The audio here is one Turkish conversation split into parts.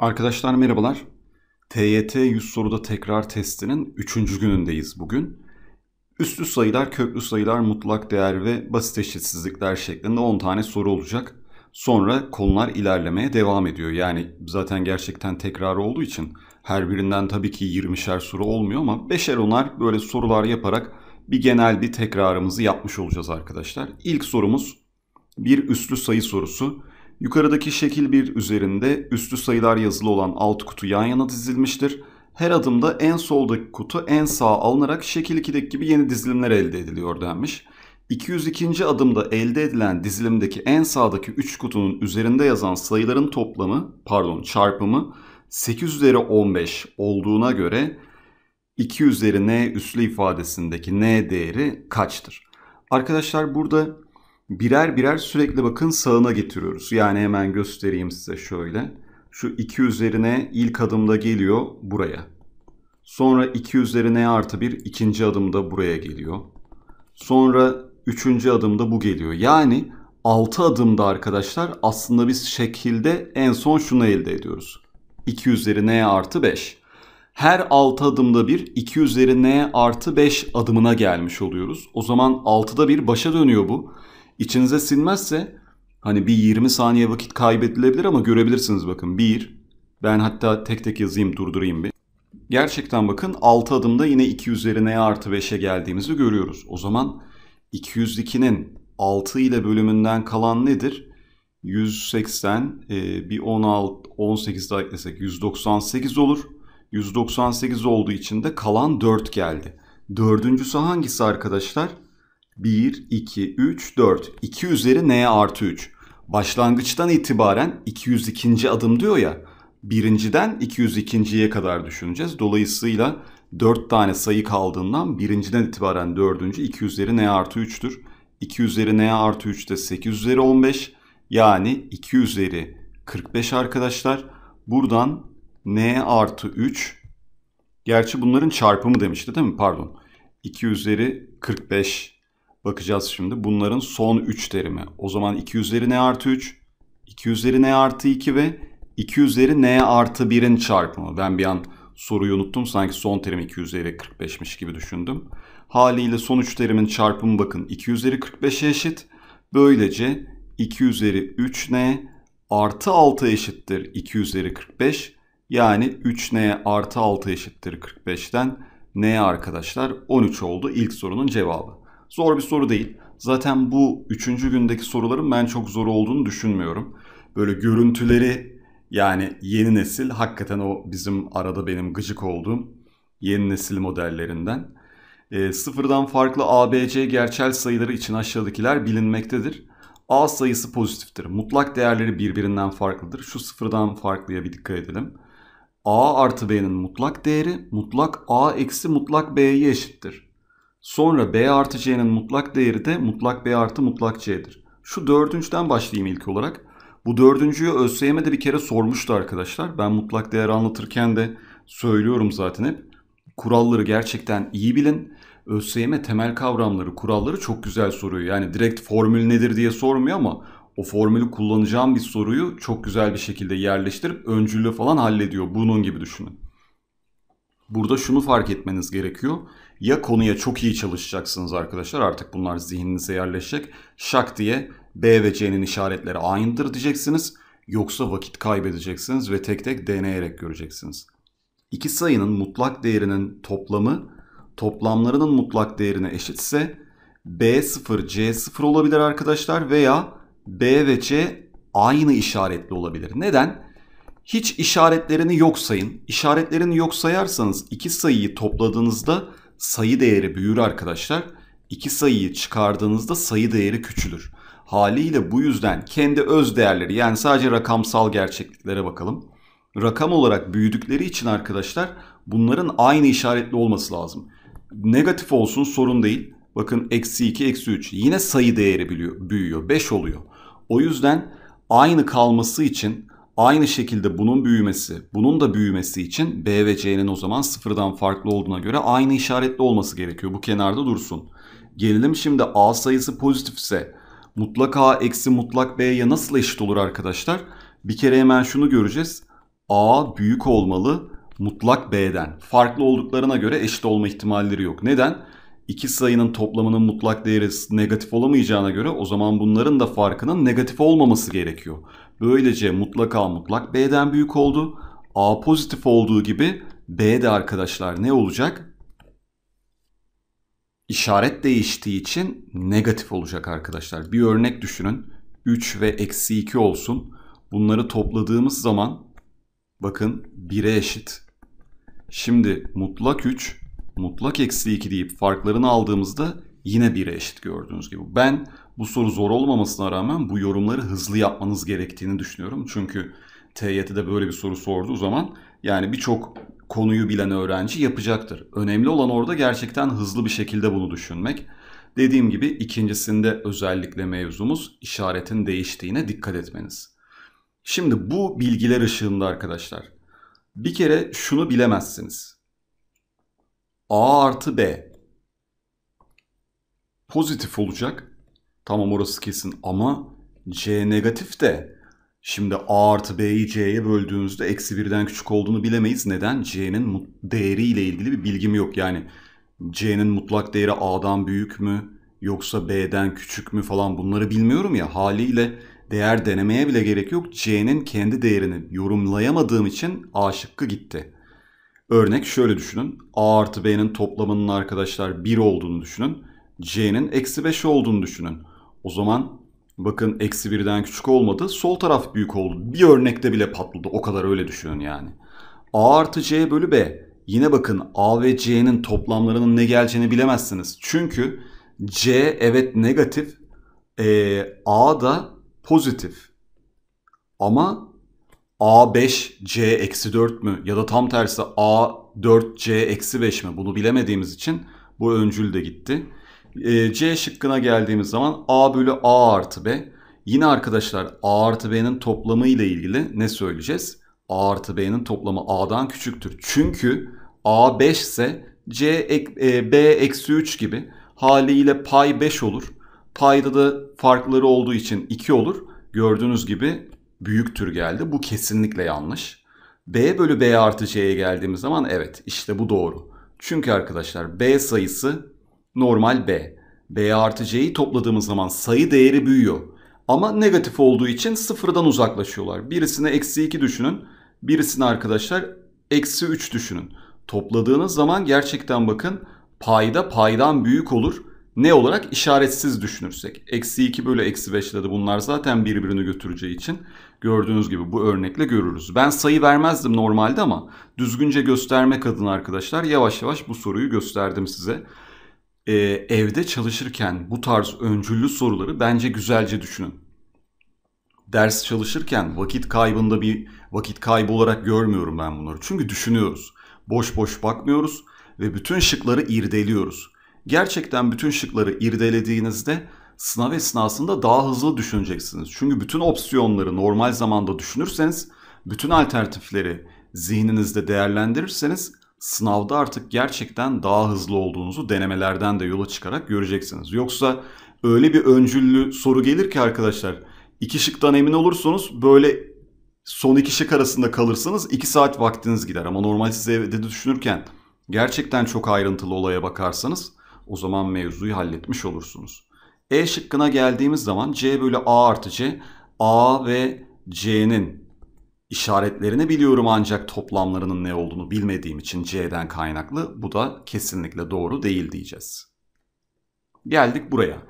Arkadaşlar merhabalar. TYT 100 soruda tekrar testinin 3. günündeyiz bugün. üstü sayılar, köklü sayılar, mutlak değer ve basit eşitsizlikler şeklinde 10 tane soru olacak. Sonra konular ilerlemeye devam ediyor. Yani zaten gerçekten tekrar olduğu için her birinden tabii ki 20'şer soru olmuyor ama 5'er 10'ar böyle sorular yaparak bir genel bir tekrarımızı yapmış olacağız arkadaşlar. İlk sorumuz bir üstlü sayı sorusu. Yukarıdaki şekil 1 üzerinde üstü sayılar yazılı olan alt kutu yan yana dizilmiştir. Her adımda en soldaki kutu en sağa alınarak şekil 2'deki gibi yeni dizilimler elde ediliyor denmiş. 202. adımda elde edilen dizilimdeki en sağdaki 3 kutunun üzerinde yazan sayıların toplamı, pardon çarpımı 8 üzeri 15 olduğuna göre 2 üzeri n üslü ifadesindeki n değeri kaçtır? Arkadaşlar burada birer birer sürekli bakın sağına getiriyoruz. Yani hemen göstereyim size şöyle. Şu 2 üzerine ilk adımda geliyor buraya. Sonra 2 üzerine artı 1 ikinci adımda buraya geliyor. Sonra üçüncü adımda bu geliyor. Yani 6 adımda arkadaşlar aslında biz şekilde en son şunu elde ediyoruz. 2 üzeri n artı 5. Her 6 adımda bir 2 üzeri n artı 5 adımına gelmiş oluyoruz. O zaman 6'da bir başa dönüyor bu. İçinize sinmezse hani bir 20 saniye vakit kaybedilebilir ama görebilirsiniz bakın. bir ben hatta tek tek yazayım durdurayım bir. Gerçekten bakın 6 adımda yine 2 üzerine artı 5'e geldiğimizi görüyoruz. O zaman 202'nin 6 ile bölümünden kalan nedir? 180 e, bir 16 18 daha eklesek 198 olur. 198 olduğu için de kalan 4 geldi. Dördüncüsü hangisi arkadaşlar? 1, 2, 3, 4. 2 üzeri n artı 3. Başlangıçtan itibaren 202. adım diyor ya. Birinciden 202.ye kadar düşüneceğiz. Dolayısıyla 4 tane sayı kaldığından birinciden itibaren 4. 2 üzeri n artı 3'tür. 2 üzeri n artı 3 de 8 üzeri 15 yani 2 üzeri 45 arkadaşlar. Buradan n artı 3 gerçi bunların çarpımı demişti değil mi pardon. 2 üzeri 45 Bakacağız şimdi. Bunların son 3 terimi. O zaman 2 üzeri n artı 3, 2 üzeri n artı 2 ve 2 üzeri n artı 1'in çarpımı. Ben bir an soruyu unuttum. Sanki son terim 2 üzeri 45'miş gibi düşündüm. Haliyle son 3 terimin çarpımı bakın 2 üzeri 45'e eşit. Böylece 2 üzeri 3n artı 6 eşittir 2 üzeri 45. Yani 3n artı 6 eşittir 45'ten n arkadaşlar 13 oldu ilk sorunun cevabı. Zor bir soru değil. Zaten bu üçüncü gündeki soruların ben çok zor olduğunu düşünmüyorum. Böyle görüntüleri yani yeni nesil hakikaten o bizim arada benim gıcık olduğum yeni nesil modellerinden. E, sıfırdan farklı ABC gerçel sayıları için aşağıdakiler bilinmektedir. A sayısı pozitiftir. Mutlak değerleri birbirinden farklıdır. Şu sıfırdan farklıya bir dikkat edelim. A artı B'nin mutlak değeri mutlak A eksi mutlak B'ye eşittir. Sonra b artı c'nin mutlak değeri de mutlak b artı mutlak c'dir. Şu dördüncüden başlayayım ilk olarak. Bu dördüncüyü ÖSYM'de de bir kere sormuştu arkadaşlar. Ben mutlak değer anlatırken de söylüyorum zaten hep. Kuralları gerçekten iyi bilin. ÖSYM temel kavramları, kuralları çok güzel soruyor. Yani direkt formül nedir diye sormuyor ama o formülü kullanacağım bir soruyu çok güzel bir şekilde yerleştirip öncülü falan hallediyor. Bunun gibi düşünün. Burada şunu fark etmeniz gerekiyor ya konuya çok iyi çalışacaksınız arkadaşlar artık bunlar zihninize yerleşecek. Şak diye B ve C'nin işaretleri aynıdır diyeceksiniz. Yoksa vakit kaybedeceksiniz ve tek tek deneyerek göreceksiniz. İki sayının mutlak değerinin toplamı toplamlarının mutlak değerine eşitse B0 C0 olabilir arkadaşlar veya B ve C aynı işaretli olabilir. Neden? Hiç işaretlerini yok sayın. İşaretlerini yok sayarsanız iki sayıyı topladığınızda sayı değeri büyür arkadaşlar. İki sayıyı çıkardığınızda sayı değeri küçülür. Haliyle bu yüzden kendi öz değerleri yani sadece rakamsal gerçekliklere bakalım. Rakam olarak büyüdükleri için arkadaşlar bunların aynı işaretli olması lazım. Negatif olsun sorun değil. Bakın eksi 2, eksi 3 yine sayı değeri biliyor, büyüyor. 5 oluyor. O yüzden aynı kalması için Aynı şekilde bunun büyümesi, bunun da büyümesi için B ve C'nin o zaman sıfırdan farklı olduğuna göre aynı işaretli olması gerekiyor. Bu kenarda dursun. Gelelim şimdi A sayısı pozitifse mutlak A eksi mutlak B'ye nasıl eşit olur arkadaşlar? Bir kere hemen şunu göreceğiz. A büyük olmalı mutlak B'den. Farklı olduklarına göre eşit olma ihtimalleri yok. Neden? iki sayının toplamının mutlak değeri negatif olamayacağına göre o zaman bunların da farkının negatif olmaması gerekiyor. Böylece mutlak A mutlak B'den büyük oldu. A pozitif olduğu gibi B de arkadaşlar ne olacak? İşaret değiştiği için negatif olacak arkadaşlar. Bir örnek düşünün. 3 ve eksi 2 olsun. Bunları topladığımız zaman bakın 1'e eşit. Şimdi mutlak 3 mutlak eksi 2 deyip farklarını aldığımızda yine 1'e eşit gördüğünüz gibi. Ben bu soru zor olmamasına rağmen bu yorumları hızlı yapmanız gerektiğini düşünüyorum. Çünkü TYT'de böyle bir soru sorduğu zaman yani birçok konuyu bilen öğrenci yapacaktır. Önemli olan orada gerçekten hızlı bir şekilde bunu düşünmek. Dediğim gibi ikincisinde özellikle mevzumuz işaretin değiştiğine dikkat etmeniz. Şimdi bu bilgiler ışığında arkadaşlar bir kere şunu bilemezsiniz. A artı B pozitif olacak. Tamam orası kesin ama C negatif de şimdi A artı B'yi C'ye böldüğünüzde eksi birden küçük olduğunu bilemeyiz. Neden? C'nin değeriyle ilgili bir bilgim yok. Yani C'nin mutlak değeri A'dan büyük mü yoksa B'den küçük mü falan bunları bilmiyorum ya. Haliyle değer denemeye bile gerek yok. C'nin kendi değerini yorumlayamadığım için A şıkkı gitti. Örnek şöyle düşünün. A artı B'nin toplamının arkadaşlar 1 olduğunu düşünün. C'nin eksi 5 olduğunu düşünün. O zaman bakın eksi 1'den küçük olmadı. Sol taraf büyük oldu. Bir örnekte bile patladı. O kadar öyle düşünün yani. A artı C bölü B. Yine bakın A ve C'nin toplamlarının ne geleceğini bilemezsiniz. Çünkü C evet negatif. E, A da pozitif. Ama A5C-4 mü ya da tam tersi A4C-5 mi bunu bilemediğimiz için bu öncül de gitti. E, C şıkkına geldiğimiz zaman A bölü A artı B. Yine arkadaşlar A artı B'nin toplamı ile ilgili ne söyleyeceğiz? A artı B'nin toplamı A'dan küçüktür. Çünkü A 5 ise C e, B eksi 3 gibi haliyle pay 5 olur. Payda da farkları olduğu için 2 olur. Gördüğünüz gibi Büyük tür geldi. Bu kesinlikle yanlış. B bölü B artı C'ye geldiğimiz zaman evet işte bu doğru. Çünkü arkadaşlar B sayısı normal B. B artı C'yi topladığımız zaman sayı değeri büyüyor. Ama negatif olduğu için sıfırdan uzaklaşıyorlar. Birisine eksi 2 düşünün. Birisine arkadaşlar eksi 3 düşünün. Topladığınız zaman gerçekten bakın payda paydan büyük olur. Ne olarak işaretsiz düşünürsek. Eksi 2 bölü eksi 5 dedi. bunlar zaten birbirini götüreceği için. Gördüğünüz gibi bu örnekle görürüz. Ben sayı vermezdim normalde ama düzgünce göstermek adına arkadaşlar yavaş yavaş bu soruyu gösterdim size. Ee, evde çalışırken bu tarz öncüllü soruları bence güzelce düşünün ders çalışırken vakit kaybında bir vakit kaybı olarak görmüyorum ben bunları. Çünkü düşünüyoruz. Boş boş bakmıyoruz ve bütün şıkları irdeliyoruz. Gerçekten bütün şıkları irdelediğinizde sınav esnasında daha hızlı düşüneceksiniz. Çünkü bütün opsiyonları normal zamanda düşünürseniz, bütün alternatifleri zihninizde değerlendirirseniz sınavda artık gerçekten daha hızlı olduğunuzu denemelerden de yola çıkarak göreceksiniz. Yoksa öyle bir öncüllü soru gelir ki arkadaşlar iki şıktan emin olursunuz böyle son iki şık arasında kalırsanız iki saat vaktiniz gider. Ama normal siz evde düşünürken gerçekten çok ayrıntılı olaya bakarsanız o zaman mevzuyu halletmiş olursunuz. E şıkkına geldiğimiz zaman C bölü A artı C A ve C'nin işaretlerini biliyorum ancak toplamlarının ne olduğunu bilmediğim için C'den kaynaklı bu da kesinlikle doğru değil diyeceğiz. Geldik buraya.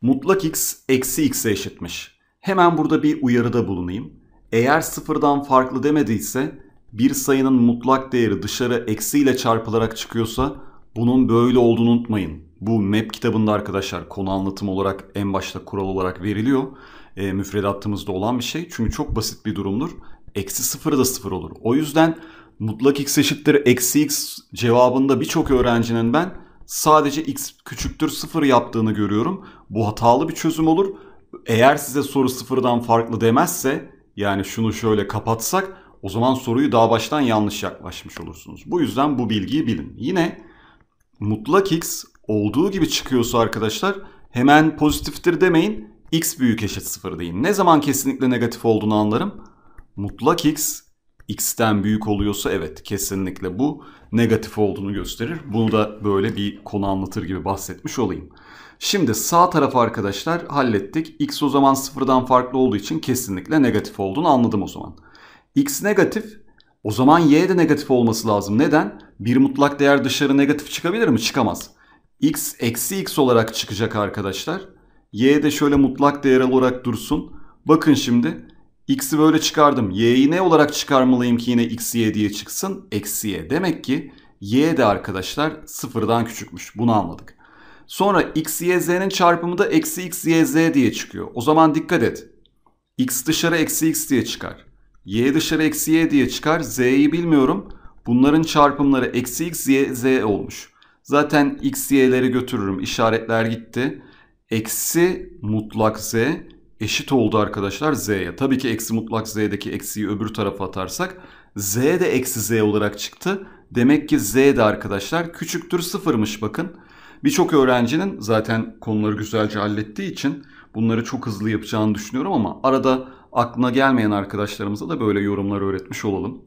Mutlak x eksi x'e eşitmiş. Hemen burada bir uyarıda bulunayım. Eğer sıfırdan farklı demediyse bir sayının mutlak değeri dışarı eksi ile çarpılarak çıkıyorsa bunun böyle olduğunu unutmayın. Bu map kitabında arkadaşlar konu anlatım olarak en başta kural olarak veriliyor. E, müfredattığımızda olan bir şey. Çünkü çok basit bir durumdur. Eksi sıfırı da sıfır olur. O yüzden mutlak x eşittir eksi x cevabında birçok öğrencinin ben sadece x küçüktür sıfır yaptığını görüyorum. Bu hatalı bir çözüm olur. Eğer size soru sıfırdan farklı demezse yani şunu şöyle kapatsak o zaman soruyu daha baştan yanlış yaklaşmış olursunuz. Bu yüzden bu bilgiyi bilin. Yine mutlak x olduğu gibi çıkıyorsa arkadaşlar hemen pozitiftir demeyin. X büyük eşit sıfır deyin. Ne zaman kesinlikle negatif olduğunu anlarım. Mutlak X X'ten büyük oluyorsa evet kesinlikle bu negatif olduğunu gösterir. Bunu da böyle bir konu anlatır gibi bahsetmiş olayım. Şimdi sağ tarafı arkadaşlar hallettik. X o zaman sıfırdan farklı olduğu için kesinlikle negatif olduğunu anladım o zaman. X negatif o zaman Y de negatif olması lazım. Neden? Bir mutlak değer dışarı negatif çıkabilir mi? Çıkamaz x eksi x olarak çıkacak arkadaşlar. Y de şöyle mutlak değer olarak dursun. Bakın şimdi x'i böyle çıkardım. Y'yi ne olarak çıkarmalıyım ki yine x y diye çıksın? Eksi y. Demek ki y de arkadaşlar sıfırdan küçükmüş. Bunu anladık. Sonra x y z'nin çarpımı da eksi x y z diye çıkıyor. O zaman dikkat et. x dışarı eksi x diye çıkar. y dışarı eksi y diye çıkar. z'yi bilmiyorum. Bunların çarpımları eksi x y z olmuş. Zaten x, y'leri götürürüm. İşaretler gitti. Eksi mutlak z eşit oldu arkadaşlar z'ye. Tabii ki eksi mutlak z'deki eksiyi öbür tarafa atarsak z de eksi z olarak çıktı. Demek ki z de arkadaşlar küçüktür sıfırmış bakın. Birçok öğrencinin zaten konuları güzelce hallettiği için bunları çok hızlı yapacağını düşünüyorum ama arada aklına gelmeyen arkadaşlarımıza da böyle yorumlar öğretmiş olalım.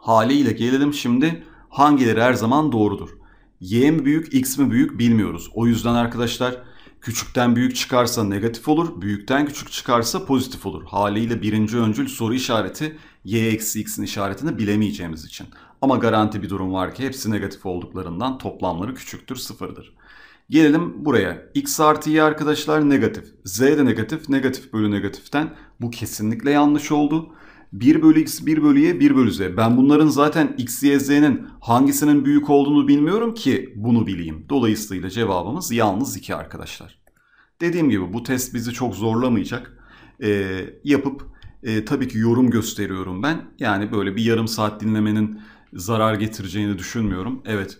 Haliyle gelelim şimdi hangileri her zaman doğrudur? Y mi büyük, X mi büyük bilmiyoruz. O yüzden arkadaşlar küçükten büyük çıkarsa negatif olur, büyükten küçük çıkarsa pozitif olur. Haliyle birinci öncül soru işareti y eksi x'in işaretini bilemeyeceğimiz için. Ama garanti bir durum var ki hepsi negatif olduklarından toplamları küçüktür, sıfırdır. Gelelim buraya. x artı y arkadaşlar negatif. z de negatif, negatif bölü negatiften bu kesinlikle yanlış oldu. 1 bölü x 1 y, 1 bölü z. Ben bunların zaten x, y, z'nin hangisinin büyük olduğunu bilmiyorum ki bunu bileyim. Dolayısıyla cevabımız yalnız 2 arkadaşlar. Dediğim gibi bu test bizi çok zorlamayacak. Ee, yapıp e, tabii ki yorum gösteriyorum ben. Yani böyle bir yarım saat dinlemenin zarar getireceğini düşünmüyorum. Evet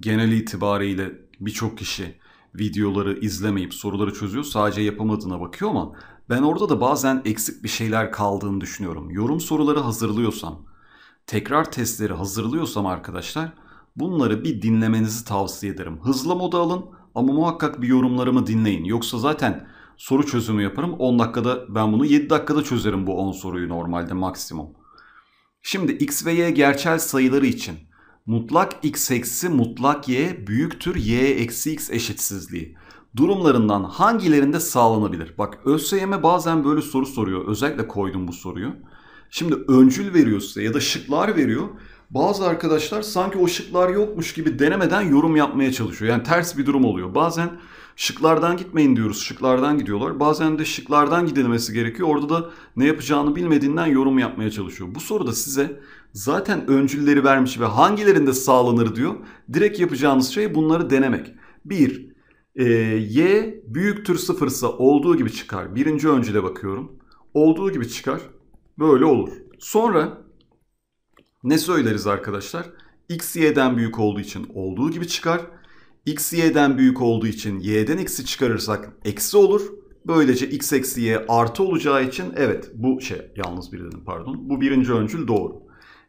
genel itibariyle birçok kişi videoları izlemeyip soruları çözüyor. Sadece yapamadığına bakıyor ama ben orada da bazen eksik bir şeyler kaldığını düşünüyorum. Yorum soruları hazırlıyorsam, tekrar testleri hazırlıyorsam arkadaşlar bunları bir dinlemenizi tavsiye ederim. Hızlı moda alın ama muhakkak bir yorumlarımı dinleyin. Yoksa zaten soru çözümü yaparım. 10 dakikada ben bunu 7 dakikada çözerim bu 10 soruyu normalde maksimum. Şimdi x ve y gerçel sayıları için mutlak x eksi mutlak y büyüktür y eksi x eşitsizliği durumlarından hangilerinde sağlanabilir? Bak ÖSYM bazen böyle soru soruyor. Özellikle koydum bu soruyu. Şimdi öncül veriyor size ya da şıklar veriyor. Bazı arkadaşlar sanki o şıklar yokmuş gibi denemeden yorum yapmaya çalışıyor. Yani ters bir durum oluyor. Bazen şıklardan gitmeyin diyoruz. Şıklardan gidiyorlar. Bazen de şıklardan gidilmesi gerekiyor. Orada da ne yapacağını bilmediğinden yorum yapmaya çalışıyor. Bu soruda size zaten öncülleri vermiş ve hangilerinde sağlanır diyor. Direkt yapacağınız şey bunları denemek. 1. E, y büyüktür sıfırsa olduğu gibi çıkar. Birinci öncüde bakıyorum. Olduğu gibi çıkar. Böyle olur. Sonra ne söyleriz arkadaşlar? X y'den büyük olduğu için olduğu gibi çıkar. X y'den büyük olduğu için y'den x'i çıkarırsak eksi olur. Böylece x eksi y artı olacağı için evet bu şey yalnız bir dedim pardon. Bu birinci öncül doğru.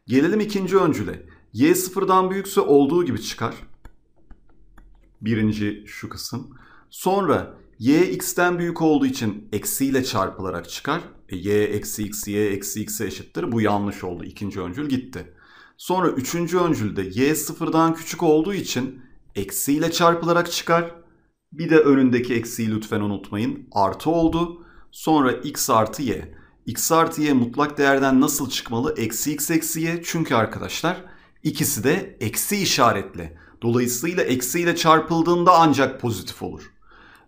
Gelelim ikinci öncüle. Y sıfırdan büyükse olduğu gibi çıkar. Birinci şu kısım. Sonra y x'ten büyük olduğu için eksiyle çarpılarak çıkar. E, y eksi x, y eksi x'e eşittir. Bu yanlış oldu. İkinci öncül gitti. Sonra üçüncü öncülde y sıfırdan küçük olduğu için eksiyle çarpılarak çıkar. Bir de önündeki eksiyi lütfen unutmayın. Artı oldu. Sonra x artı y. x artı y mutlak değerden nasıl çıkmalı? Eksi x eksi y. Çünkü arkadaşlar ikisi de eksi işaretli. Dolayısıyla eksiyle çarpıldığında ancak pozitif olur.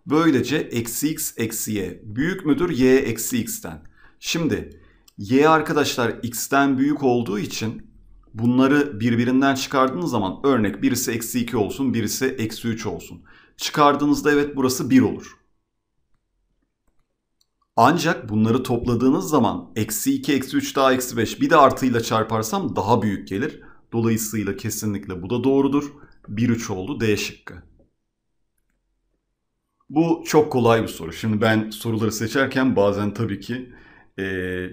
Böylece eksi x eksi y büyük müdür y eksi x'ten. Şimdi y arkadaşlar x'ten büyük olduğu için bunları birbirinden çıkardığınız zaman örnek birisi eksi 2 olsun birisi eksi 3 olsun. Çıkardığınızda evet burası 1 olur. Ancak bunları topladığınız zaman eksi 2, eksi 3 daha eksi 5 bir de artıyla çarparsam daha büyük gelir. Dolayısıyla kesinlikle bu da doğrudur. 1-3 oldu D şıkkı. Bu çok kolay bir soru. Şimdi ben soruları seçerken bazen tabii ki e,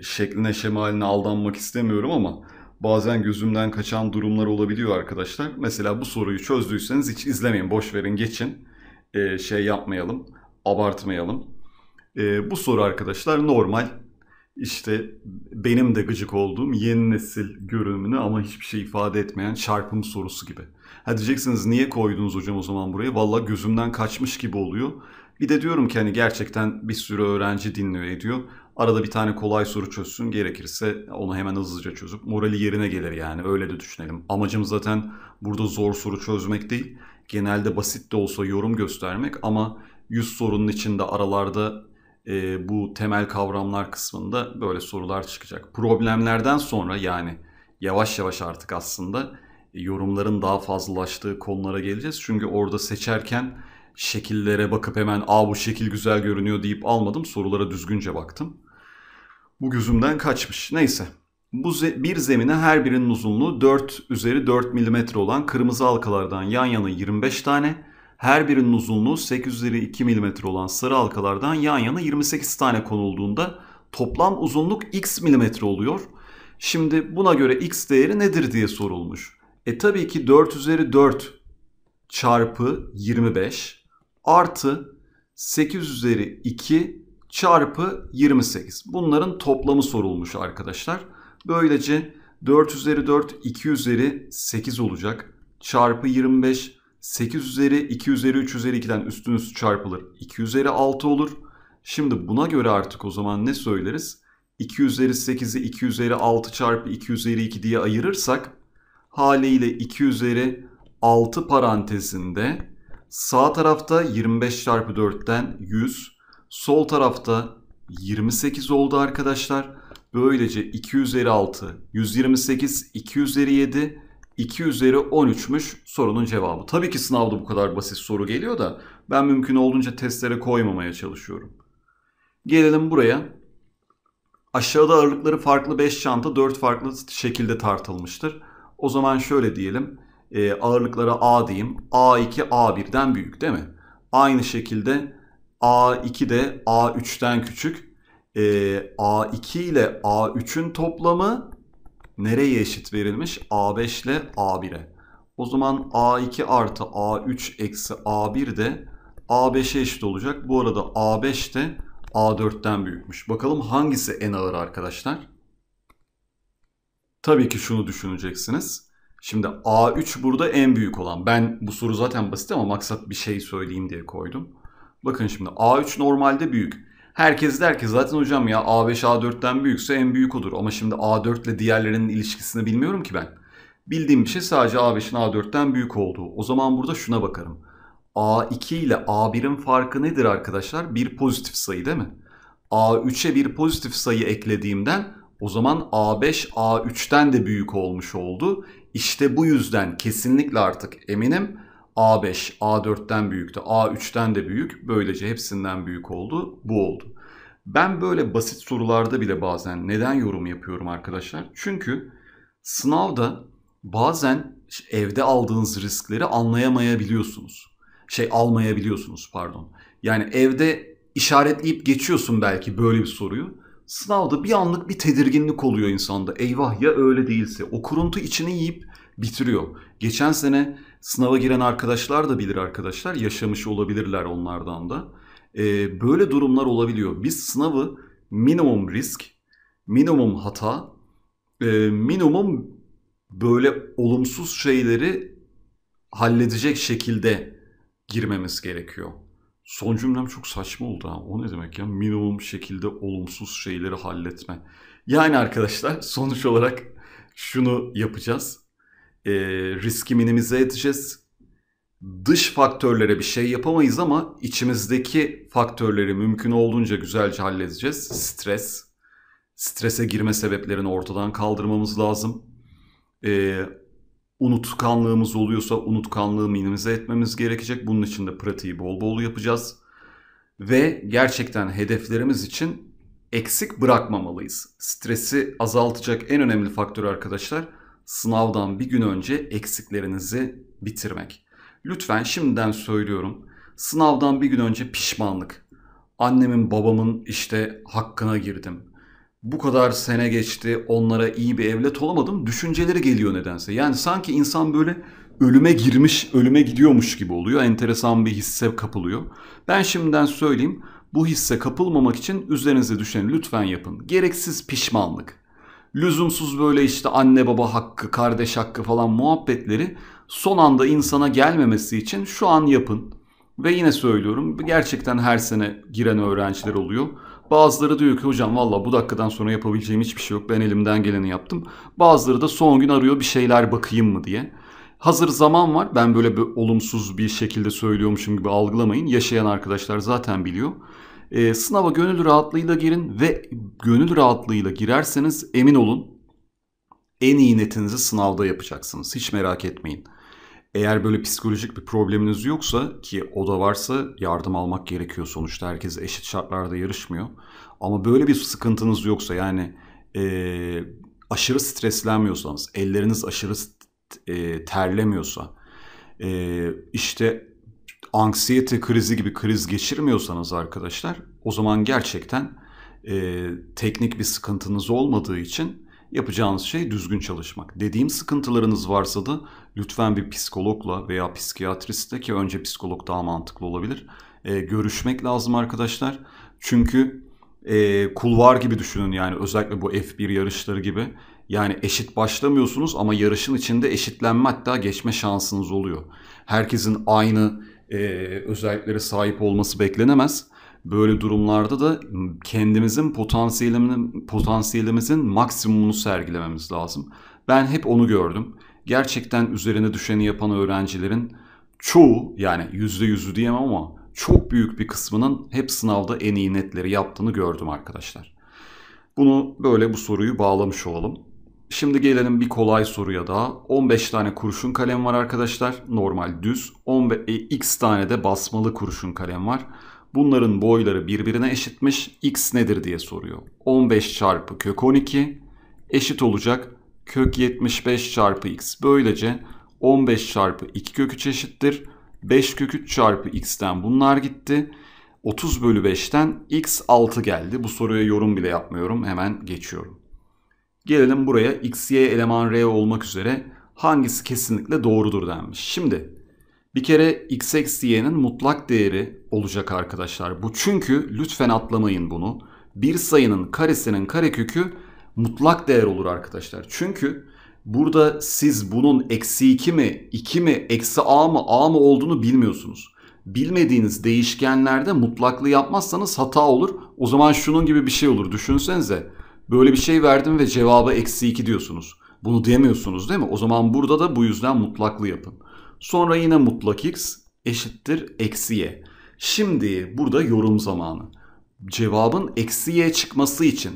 şekline şemaline aldanmak istemiyorum ama bazen gözümden kaçan durumlar olabiliyor arkadaşlar. Mesela bu soruyu çözdüyseniz hiç izlemeyin. Boş verin geçin. E, şey yapmayalım. Abartmayalım. E, bu soru arkadaşlar normal işte benim de gıcık olduğum yeni nesil görünümünü ama hiçbir şey ifade etmeyen çarpım sorusu gibi. Ha diyeceksiniz niye koydunuz hocam o zaman buraya? Valla gözümden kaçmış gibi oluyor. Bir de diyorum ki hani gerçekten bir sürü öğrenci dinliyor ediyor. Arada bir tane kolay soru çözsün gerekirse onu hemen hızlıca çözüp morali yerine gelir yani öyle de düşünelim. Amacım zaten burada zor soru çözmek değil. Genelde basit de olsa yorum göstermek ama 100 sorunun içinde aralarda e, bu temel kavramlar kısmında böyle sorular çıkacak. Problemlerden sonra yani yavaş yavaş artık aslında e, yorumların daha fazlalaştığı konulara geleceğiz. Çünkü orada seçerken şekillere bakıp hemen aa bu şekil güzel görünüyor deyip almadım. Sorulara düzgünce baktım. Bu gözümden kaçmış. Neyse. Bu ze- bir zemine her birinin uzunluğu 4 üzeri 4 mm olan kırmızı halkalardan yan yana 25 tane, her birinin uzunluğu 800 üzeri 2 mm olan sarı halkalardan yan yana 28 tane konulduğunda toplam uzunluk x milimetre oluyor. Şimdi buna göre x değeri nedir diye sorulmuş. E tabii ki 4 üzeri 4 çarpı 25 artı 8 üzeri 2 çarpı 28. Bunların toplamı sorulmuş arkadaşlar. Böylece 4 üzeri 4 2 üzeri 8 olacak. Çarpı 25 8 üzeri 2 üzeri 3 üzeri 2'den üstün üstü çarpılır. 2 üzeri 6 olur. Şimdi buna göre artık o zaman ne söyleriz? 2 üzeri 8'i 2 üzeri 6 çarpı 2 üzeri 2 diye ayırırsak haliyle 2 üzeri 6 parantezinde sağ tarafta 25 çarpı 4'ten 100 sol tarafta 28 oldu arkadaşlar. Böylece 2 üzeri 6 128 2 üzeri 7 2 üzeri 13'müş sorunun cevabı. Tabii ki sınavda bu kadar basit soru geliyor da ben mümkün olduğunca testlere koymamaya çalışıyorum. Gelelim buraya. Aşağıda ağırlıkları farklı 5 çanta 4 farklı şekilde tartılmıştır. O zaman şöyle diyelim. E, ağırlıklara A diyeyim. A2 A1'den büyük değil mi? Aynı şekilde A2 de A3'ten küçük. E, ee, A2 ile A3'ün toplamı nereye eşit verilmiş? A5 ile A1'e. O zaman A2 artı A3 eksi A1 de A5'e eşit olacak. Bu arada A5 de A4'ten büyükmüş. Bakalım hangisi en ağır arkadaşlar? Tabii ki şunu düşüneceksiniz. Şimdi A3 burada en büyük olan. Ben bu soru zaten basit ama maksat bir şey söyleyeyim diye koydum. Bakın şimdi A3 normalde büyük. Herkes der ki zaten hocam ya A5 A4'ten büyükse en büyük olur Ama şimdi A4 ile diğerlerinin ilişkisini bilmiyorum ki ben. Bildiğim bir şey sadece A5'in A4'ten büyük olduğu. O zaman burada şuna bakarım. A2 ile A1'in farkı nedir arkadaşlar? Bir pozitif sayı değil mi? A3'e bir pozitif sayı eklediğimden o zaman A5 A3'ten de büyük olmuş oldu. İşte bu yüzden kesinlikle artık eminim A5, A4'ten büyüktü, A3'ten de büyük. Böylece hepsinden büyük oldu. Bu oldu. Ben böyle basit sorularda bile bazen neden yorum yapıyorum arkadaşlar? Çünkü sınavda bazen evde aldığınız riskleri anlayamayabiliyorsunuz. Şey almayabiliyorsunuz pardon. Yani evde işaretleyip geçiyorsun belki böyle bir soruyu. Sınavda bir anlık bir tedirginlik oluyor insanda. Eyvah ya öyle değilse. O kuruntu içini yiyip bitiriyor. Geçen sene Sınava giren arkadaşlar da bilir arkadaşlar. Yaşamış olabilirler onlardan da. Ee, böyle durumlar olabiliyor. Biz sınavı minimum risk, minimum hata, e, minimum böyle olumsuz şeyleri halledecek şekilde girmemiz gerekiyor. Son cümlem çok saçma oldu ha. O ne demek ya? Minimum şekilde olumsuz şeyleri halletme. Yani arkadaşlar sonuç olarak şunu yapacağız e, riski minimize edeceğiz. Dış faktörlere bir şey yapamayız ama içimizdeki faktörleri mümkün olduğunca güzelce halledeceğiz. Stres, strese girme sebeplerini ortadan kaldırmamız lazım. E, unutkanlığımız oluyorsa unutkanlığı minimize etmemiz gerekecek. Bunun için de pratiği bol bol yapacağız. Ve gerçekten hedeflerimiz için eksik bırakmamalıyız. Stresi azaltacak en önemli faktör arkadaşlar sınavdan bir gün önce eksiklerinizi bitirmek. Lütfen şimdiden söylüyorum. Sınavdan bir gün önce pişmanlık. Annemin babamın işte hakkına girdim. Bu kadar sene geçti onlara iyi bir evlat olamadım. Düşünceleri geliyor nedense. Yani sanki insan böyle ölüme girmiş, ölüme gidiyormuş gibi oluyor. Enteresan bir hisse kapılıyor. Ben şimdiden söyleyeyim. Bu hisse kapılmamak için üzerinize düşeni lütfen yapın. Gereksiz pişmanlık lüzumsuz böyle işte anne baba hakkı, kardeş hakkı falan muhabbetleri son anda insana gelmemesi için şu an yapın. Ve yine söylüyorum gerçekten her sene giren öğrenciler oluyor. Bazıları diyor ki hocam valla bu dakikadan sonra yapabileceğim hiçbir şey yok ben elimden geleni yaptım. Bazıları da son gün arıyor bir şeyler bakayım mı diye. Hazır zaman var ben böyle bir olumsuz bir şekilde söylüyormuşum gibi algılamayın. Yaşayan arkadaşlar zaten biliyor. E, sınava gönül rahatlığıyla girin ve gönül rahatlığıyla girerseniz emin olun en iyi netinizi sınavda yapacaksınız. Hiç merak etmeyin. Eğer böyle psikolojik bir probleminiz yoksa ki o da varsa yardım almak gerekiyor sonuçta. Herkes eşit şartlarda yarışmıyor. Ama böyle bir sıkıntınız yoksa yani e, aşırı streslenmiyorsanız, elleriniz aşırı e, terlemiyorsa, e, işte anksiyete krizi gibi kriz geçirmiyorsanız arkadaşlar o zaman gerçekten e, teknik bir sıkıntınız olmadığı için yapacağınız şey düzgün çalışmak. Dediğim sıkıntılarınız varsa da lütfen bir psikologla veya psikiyatristle ki önce psikolog daha mantıklı olabilir e, görüşmek lazım arkadaşlar. Çünkü e, kulvar gibi düşünün yani özellikle bu F1 yarışları gibi. Yani eşit başlamıyorsunuz ama yarışın içinde eşitlenme hatta geçme şansınız oluyor. Herkesin aynı e, özelliklere sahip olması beklenemez. Böyle durumlarda da kendimizin potansiyelimizin, potansiyelimizin maksimumunu sergilememiz lazım. Ben hep onu gördüm. Gerçekten üzerine düşeni yapan öğrencilerin çoğu yani yüzde yüzü diyemem ama çok büyük bir kısmının hep sınavda en iyi netleri yaptığını gördüm arkadaşlar. Bunu böyle bu soruyu bağlamış olalım. Şimdi gelelim bir kolay soruya daha. 15 tane kurşun kalem var arkadaşlar. Normal düz. 15, e, x tane de basmalı kurşun kalem var. Bunların boyları birbirine eşitmiş. X nedir diye soruyor. 15 çarpı kök 12 eşit olacak. Kök 75 çarpı x. Böylece 15 çarpı 2 kök 3 eşittir. 5 kök 3 çarpı x'ten bunlar gitti. 30 bölü 5'ten x 6 geldi. Bu soruya yorum bile yapmıyorum. Hemen geçiyorum. Gelelim buraya x, y eleman r olmak üzere hangisi kesinlikle doğrudur denmiş. Şimdi bir kere x eksi y'nin mutlak değeri olacak arkadaşlar. Bu çünkü lütfen atlamayın bunu. Bir sayının karesinin karekökü mutlak değer olur arkadaşlar. Çünkü burada siz bunun eksi 2 mi, 2 mi, eksi a mı, a mı olduğunu bilmiyorsunuz. Bilmediğiniz değişkenlerde mutlaklığı yapmazsanız hata olur. O zaman şunun gibi bir şey olur. Düşünsenize böyle bir şey verdim ve cevaba eksi 2 diyorsunuz. Bunu diyemiyorsunuz değil mi? O zaman burada da bu yüzden mutlaklı yapın. Sonra yine mutlak x eşittir eksi y. Şimdi burada yorum zamanı. Cevabın eksi y çıkması için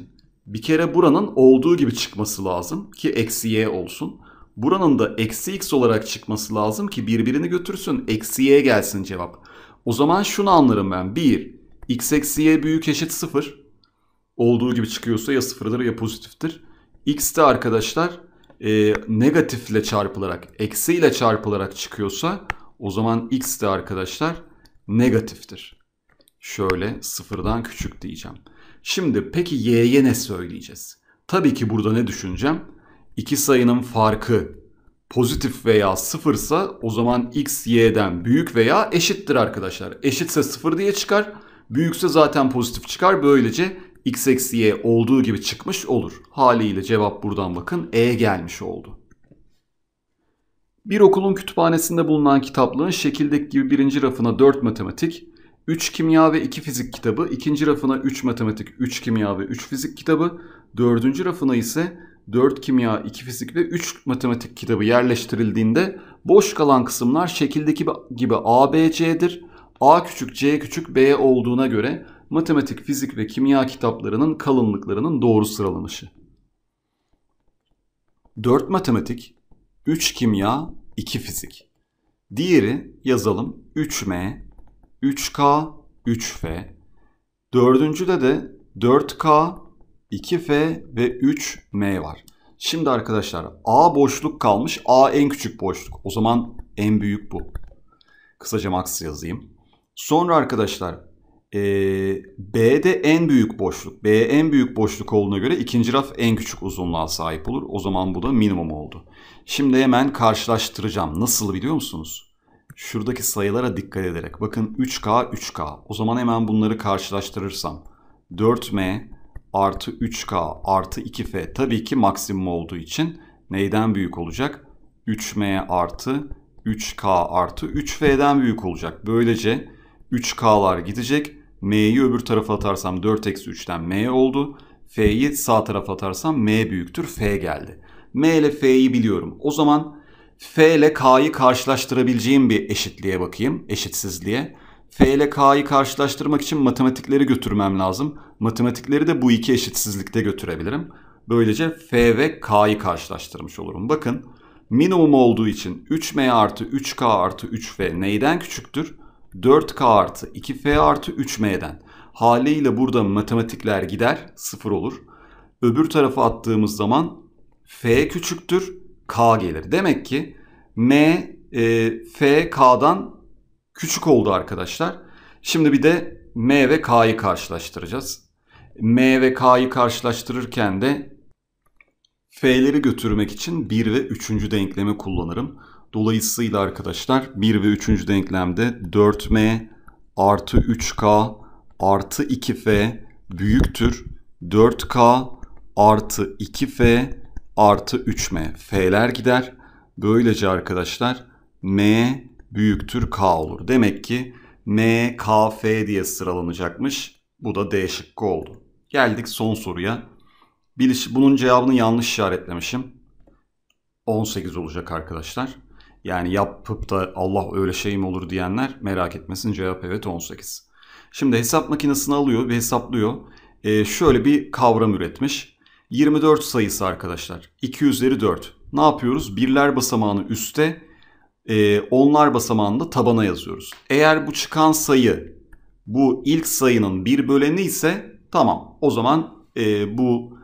bir kere buranın olduğu gibi çıkması lazım ki eksi y olsun. Buranın da eksi x olarak çıkması lazım ki birbirini götürsün eksi y gelsin cevap. O zaman şunu anlarım ben. 1 x eksi y büyük eşit 0 olduğu gibi çıkıyorsa ya sıfırdır ya pozitiftir. X de arkadaşlar e, negatifle çarpılarak, eksiyle çarpılarak çıkıyorsa o zaman X de arkadaşlar negatiftir. Şöyle sıfırdan küçük diyeceğim. Şimdi peki Y'ye ne söyleyeceğiz? Tabii ki burada ne düşüneceğim? İki sayının farkı pozitif veya sıfırsa o zaman x y'den büyük veya eşittir arkadaşlar. Eşitse sıfır diye çıkar. Büyükse zaten pozitif çıkar. Böylece x eksi y olduğu gibi çıkmış olur. Haliyle cevap buradan bakın e gelmiş oldu. Bir okulun kütüphanesinde bulunan kitaplığın şekildeki gibi birinci rafına 4 matematik, 3 kimya ve 2 fizik kitabı, ikinci rafına 3 matematik, 3 kimya ve 3 fizik kitabı, dördüncü rafına ise 4 kimya, 2 fizik ve 3 matematik kitabı yerleştirildiğinde boş kalan kısımlar şekildeki gibi ABC'dir. A küçük C küçük B olduğuna göre matematik, fizik ve kimya kitaplarının kalınlıklarının doğru sıralanışı. 4 matematik, 3 kimya, 2 fizik. Diğeri yazalım 3M, 3K, 3F. Dördüncüde de 4K, 2F ve 3M var. Şimdi arkadaşlar A boşluk kalmış. A en küçük boşluk. O zaman en büyük bu. Kısaca max yazayım. Sonra arkadaşlar e, B'de en büyük boşluk. B en büyük boşluk olduğuna göre ikinci raf en küçük uzunluğa sahip olur. O zaman bu da minimum oldu. Şimdi hemen karşılaştıracağım. Nasıl biliyor musunuz? Şuradaki sayılara dikkat ederek. Bakın 3K, 3K. O zaman hemen bunları karşılaştırırsam. 4M artı 3K artı 2F tabii ki maksimum olduğu için neyden büyük olacak? 3M artı 3K artı 3F'den büyük olacak. Böylece 3K'lar gidecek. M'yi öbür tarafa atarsam 4 eksi 3'ten M oldu. F'yi sağ tarafa atarsam M büyüktür F geldi. M ile F'yi biliyorum. O zaman F ile K'yı karşılaştırabileceğim bir eşitliğe bakayım. Eşitsizliğe. F ile K'yı karşılaştırmak için matematikleri götürmem lazım. Matematikleri de bu iki eşitsizlikte götürebilirim. Böylece F ve K'yı karşılaştırmış olurum. Bakın minimum olduğu için 3M artı 3K artı 3F neyden küçüktür? 4K artı 2F artı 3M'den. Haliyle burada matematikler gider sıfır olur. Öbür tarafa attığımız zaman F küçüktür K gelir. Demek ki M e, F K'dan küçük oldu arkadaşlar. Şimdi bir de M ve K'yı karşılaştıracağız. M ve K'yı karşılaştırırken de F'leri götürmek için 1 ve 3. denklemi kullanırım. Dolayısıyla arkadaşlar 1 ve 3. denklemde 4m artı 3k artı 2f büyüktür 4k artı 2f artı 3m. F'ler gider. Böylece arkadaşlar m büyüktür k olur. Demek ki m, k, f diye sıralanacakmış. Bu da D şıkkı oldu. Geldik son soruya. bunun cevabını yanlış işaretlemişim. 18 olacak arkadaşlar. Yani yapıp da Allah öyle şey mi olur diyenler merak etmesin cevap evet 18. Şimdi hesap makinesini alıyor ve hesaplıyor. Ee, şöyle bir kavram üretmiş. 24 sayısı arkadaşlar. 2 üzeri 4. Ne yapıyoruz? Birler basamağını üste, e, onlar basamağını da tabana yazıyoruz. Eğer bu çıkan sayı bu ilk sayının bir böleni ise tamam o zaman e, bu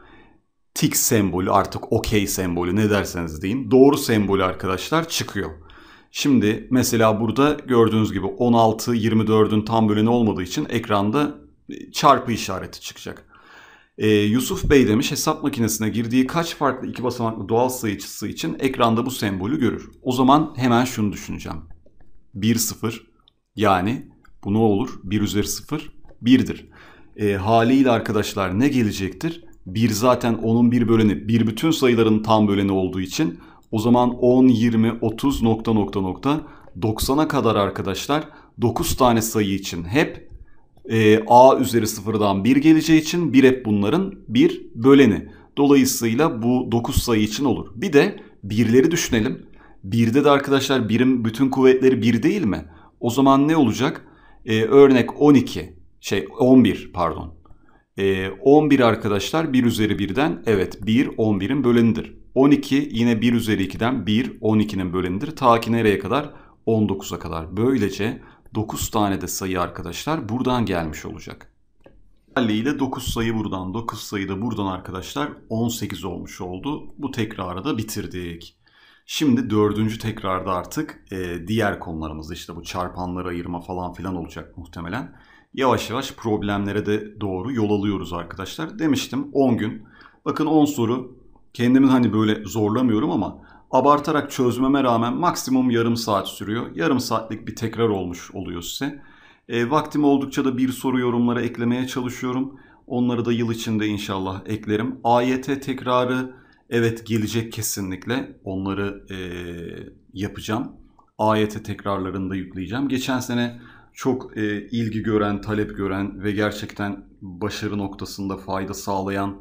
tik sembolü artık okey sembolü ne derseniz deyin doğru sembolü arkadaşlar çıkıyor. Şimdi mesela burada gördüğünüz gibi 16 24'ün tam bölünü olmadığı için ekranda e, çarpı işareti çıkacak. E, Yusuf Bey demiş hesap makinesine girdiği kaç farklı iki basamaklı doğal sayıcısı için ekranda bu sembolü görür. O zaman hemen şunu düşüneceğim. 1 0 yani bu ne olur? 1 üzeri 0 1'dir. E, haliyle arkadaşlar ne gelecektir? 1 zaten 10'un bir böleni, bir bütün sayıların tam böleni olduğu için o zaman 10, 20, 30 nokta nokta nokta 90'a kadar arkadaşlar 9 tane sayı için hep e, a üzeri sıfırdan 1 geleceği için 1 hep bunların bir böleni. Dolayısıyla bu 9 sayı için olur. Bir de birleri düşünelim. Birde de arkadaşlar birim bütün kuvvetleri 1 değil mi? O zaman ne olacak? E, örnek 12 şey 11 pardon. E, ee, 11 arkadaşlar 1 üzeri 1'den evet 1 11'in bölenidir. 12 yine 1 üzeri 2'den 1 12'nin bölenidir. Ta ki nereye kadar? 19'a kadar. Böylece 9 tane de sayı arkadaşlar buradan gelmiş olacak. Haliyle 9 sayı buradan, 9 sayı da buradan arkadaşlar 18 olmuş oldu. Bu tekrarı da bitirdik. Şimdi dördüncü tekrarda artık e, diğer konularımızda işte bu çarpanları ayırma falan filan olacak muhtemelen yavaş yavaş problemlere de doğru yol alıyoruz arkadaşlar. Demiştim 10 gün. Bakın 10 soru kendimi hani böyle zorlamıyorum ama abartarak çözmeme rağmen maksimum yarım saat sürüyor. Yarım saatlik bir tekrar olmuş oluyor size. E, vaktim oldukça da bir soru yorumlara eklemeye çalışıyorum. Onları da yıl içinde inşallah eklerim. AYT tekrarı evet gelecek kesinlikle. Onları e, yapacağım. AYT tekrarlarını da yükleyeceğim. Geçen sene çok e, ilgi gören, talep gören ve gerçekten başarı noktasında fayda sağlayan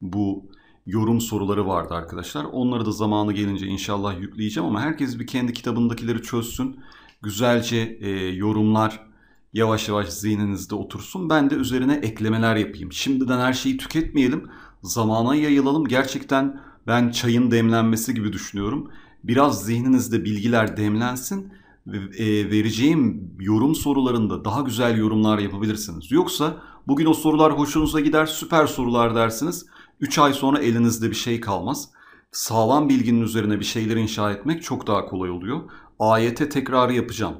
bu yorum soruları vardı arkadaşlar. Onları da zamanı gelince inşallah yükleyeceğim ama herkes bir kendi kitabındakileri çözsün. Güzelce e, yorumlar yavaş yavaş zihninizde otursun. Ben de üzerine eklemeler yapayım. Şimdiden her şeyi tüketmeyelim. Zamana yayılalım. Gerçekten ben çayın demlenmesi gibi düşünüyorum. Biraz zihninizde bilgiler demlensin e, vereceğim yorum sorularında daha güzel yorumlar yapabilirsiniz. Yoksa bugün o sorular hoşunuza gider süper sorular dersiniz. 3 ay sonra elinizde bir şey kalmaz. Sağlam bilginin üzerine bir şeyler inşa etmek çok daha kolay oluyor. AYT tekrarı yapacağım.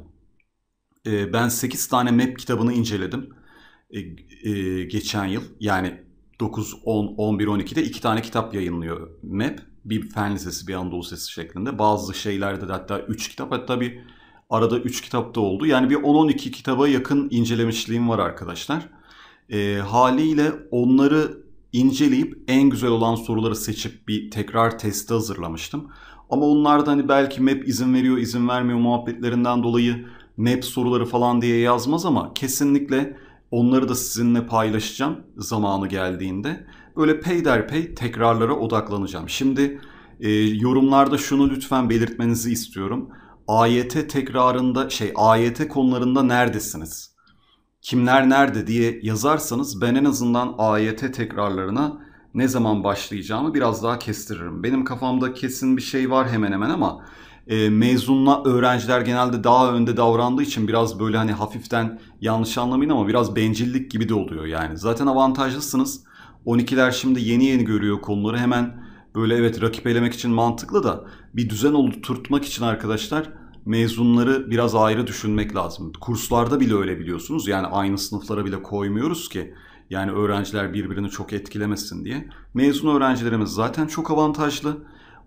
E, ben 8 tane map kitabını inceledim e, geçen yıl. Yani 9, 10, 11, 12'de 2 tane kitap yayınlıyor map. Bir fen lisesi bir Anadolu sesi şeklinde. Bazı şeylerde de hatta 3 kitap hatta bir Arada 3 kitap da oldu. Yani bir 10-12 kitaba yakın incelemişliğim var arkadaşlar. E, haliyle onları inceleyip en güzel olan soruları seçip bir tekrar testi hazırlamıştım. Ama onlarda hani belki map izin veriyor izin vermiyor muhabbetlerinden dolayı map soruları falan diye yazmaz ama kesinlikle onları da sizinle paylaşacağım zamanı geldiğinde. Öyle peyderpey tekrarlara odaklanacağım. Şimdi e, yorumlarda şunu lütfen belirtmenizi istiyorum. AYT tekrarında şey AYT konularında neredesiniz? Kimler nerede diye yazarsanız ben en azından AYT tekrarlarına ne zaman başlayacağımı biraz daha kestiririm. Benim kafamda kesin bir şey var hemen hemen ama e, mezunla öğrenciler genelde daha önde davrandığı için biraz böyle hani hafiften yanlış anlamayın ama biraz bencillik gibi de oluyor yani. Zaten avantajlısınız. 12'ler şimdi yeni yeni görüyor konuları hemen böyle evet rakip elemek için mantıklı da bir düzen oluşturmak için arkadaşlar mezunları biraz ayrı düşünmek lazım. Kurslarda bile öyle biliyorsunuz. Yani aynı sınıflara bile koymuyoruz ki. Yani öğrenciler birbirini çok etkilemesin diye. Mezun öğrencilerimiz zaten çok avantajlı.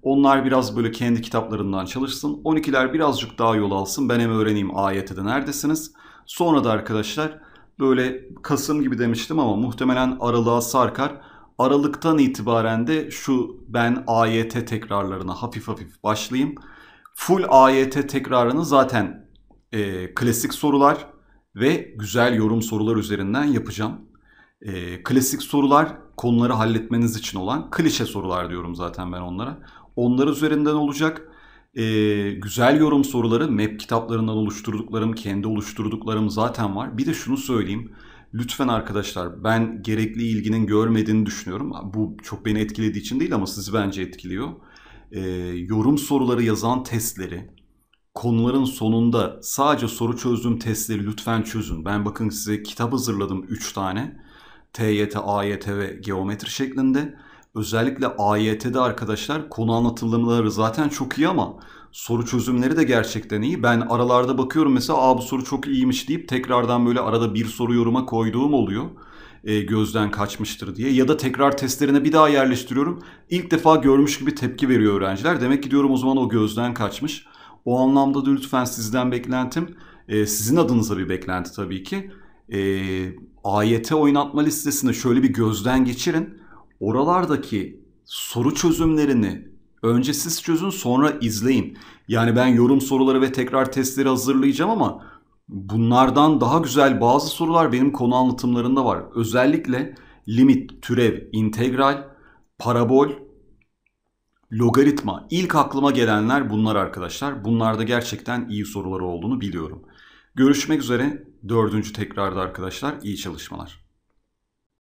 Onlar biraz böyle kendi kitaplarından çalışsın. 12'ler birazcık daha yol alsın. Ben hem öğreneyim AYT'de neredesiniz. Sonra da arkadaşlar böyle Kasım gibi demiştim ama muhtemelen aralığa sarkar. Aralıktan itibaren de şu ben AYT tekrarlarına hafif hafif başlayayım. Full AYT tekrarını zaten e, klasik sorular ve güzel yorum sorular üzerinden yapacağım. E, klasik sorular konuları halletmeniz için olan klişe sorular diyorum zaten ben onlara. Onlar üzerinden olacak. E, güzel yorum soruları map kitaplarından oluşturduklarım, kendi oluşturduklarım zaten var. Bir de şunu söyleyeyim lütfen arkadaşlar ben gerekli ilginin görmediğini düşünüyorum. Bu çok beni etkilediği için değil ama sizi bence etkiliyor. E, yorum soruları yazan testleri konuların sonunda sadece soru çözdüğüm testleri lütfen çözün. Ben bakın size kitap hazırladım 3 tane. TYT, AYT ve geometri şeklinde. Özellikle AYT'de arkadaşlar konu anlatımları zaten çok iyi ama soru çözümleri de gerçekten iyi. Ben aralarda bakıyorum mesela Aa, bu soru çok iyiymiş deyip tekrardan böyle arada bir soru yoruma koyduğum oluyor. E, gözden kaçmıştır diye. Ya da tekrar testlerine bir daha yerleştiriyorum. İlk defa görmüş gibi tepki veriyor öğrenciler. Demek ki diyorum o zaman o gözden kaçmış. O anlamda da lütfen sizden beklentim e, sizin adınıza bir beklenti tabii ki. E, AYT oynatma listesini şöyle bir gözden geçirin oralardaki soru çözümlerini önce siz çözün sonra izleyin. Yani ben yorum soruları ve tekrar testleri hazırlayacağım ama bunlardan daha güzel bazı sorular benim konu anlatımlarında var. Özellikle limit, türev, integral, parabol, logaritma. İlk aklıma gelenler bunlar arkadaşlar. Bunlarda gerçekten iyi soruları olduğunu biliyorum. Görüşmek üzere. Dördüncü tekrarda arkadaşlar. İyi çalışmalar.